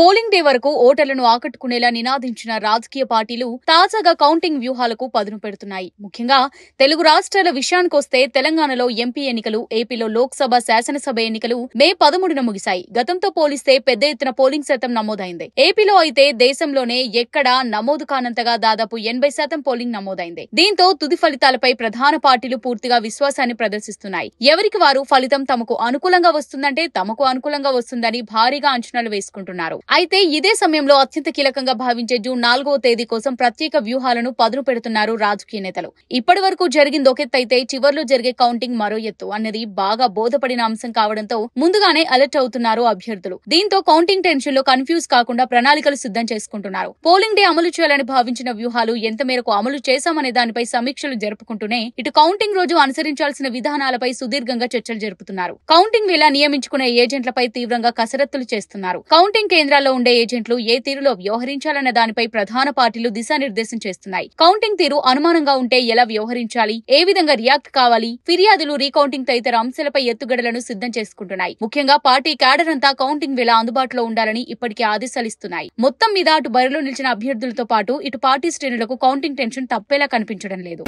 polling day వరకు ఓటర్లను ఆకట్టుకునేలా నినాదించిన రాజకీయ పార్టీలు తాజాగా కౌంటింగ్ వ్యూహాలకు పదును పెడుతున్నాయి ముఖ్యంగా తెలుగు రాష్ట్రాల విషయానికొస్తే తెలంగాణలో ఎంపీ ఎన్నికలు ఏపీలో లోక్సభ శాసనసభ ఎన్నికలు మే పదమూడున ముగిశాయి గతంతో పోలిస్తే పెద్ద ఎత్తున పోలింగ్ శాతం నమోదైంది ఏపీలో అయితే దేశంలోనే ఎక్కడా నమోదు కానంతగా దాదాపు ఎనభై శాతం పోలింగ్ నమోదైంది దీంతో తుది ఫలితాలపై ప్రధాన పార్టీలు పూర్తిగా విశ్వాసాన్ని ప్రదర్శిస్తున్నాయి ఎవరికి వారు ఫలితం తమకు అనుకూలంగా వస్తుందంటే తమకు అనుకూలంగా వస్తుందని భారీగా అంచనాలు వేసుకుంటున్నారు అయితే ఇదే సమయంలో అత్యంత కీలకంగా భావించే జూన్ నాలుగో తేదీ కోసం ప్రత్యేక వ్యూహాలను పదును పెడుతున్నారు రాజకీయ నేతలు ఇప్పటి వరకు జరిగింది చివర్లో జరిగే కౌంటింగ్ మరో ఎత్తు అన్నది బాగా బోధపడిన అంశం కావడంతో ముందుగానే అలర్ట్ అవుతున్నారు అభ్యర్థులు దీంతో కౌంటింగ్ టెన్షన్ లో కన్ఫ్యూజ్ కాకుండా ప్రణాళికలు సిద్ధం చేసుకుంటున్నారు పోలింగ్ డే అమలు చేయాలని భావించిన వ్యూహాలు ఎంత మేరకు అమలు చేశామనే దానిపై సమీక్షలు జరుపుకుంటూనే ఇటు కౌంటింగ్ రోజు అనుసరించాల్సిన విధానాలపై సుదీర్ఘంగా చర్చలు జరుపుతున్నారు కౌంటింగ్ వేళ నియమించుకునే ఏజెంట్లపై తీవ్రంగా కసరత్తులు చేస్తున్నారు కౌంటింగ్ కేంద్ర కేంద్రాల్లో ఉండే ఏజెంట్లు ఏ తీరులో వ్యవహరించాలన్న దానిపై ప్రధాన పార్టీలు దిశానిర్దేశం చేస్తున్నాయి కౌంటింగ్ తీరు అనుమానంగా ఉంటే ఎలా వ్యవహరించాలి ఏ విధంగా రియాక్ట్ కావాలి ఫిర్యాదులు రీకౌంటింగ్ తదితర అంశాలపై ఎత్తుగడలను సిద్ధం చేసుకుంటున్నాయి ముఖ్యంగా పార్టీ క్యాడర్ అంతా కౌంటింగ్ వేళ అందుబాటులో ఉండాలని ఇప్పటికే ఆదేశాలిస్తున్నాయి మొత్తం మీద అటు బరిలో నిలిచిన అభ్యర్థులతో పాటు ఇటు పార్టీ శ్రేణులకు కౌంటింగ్ టెన్షన్ తప్పేలా కనిపించడం లేదు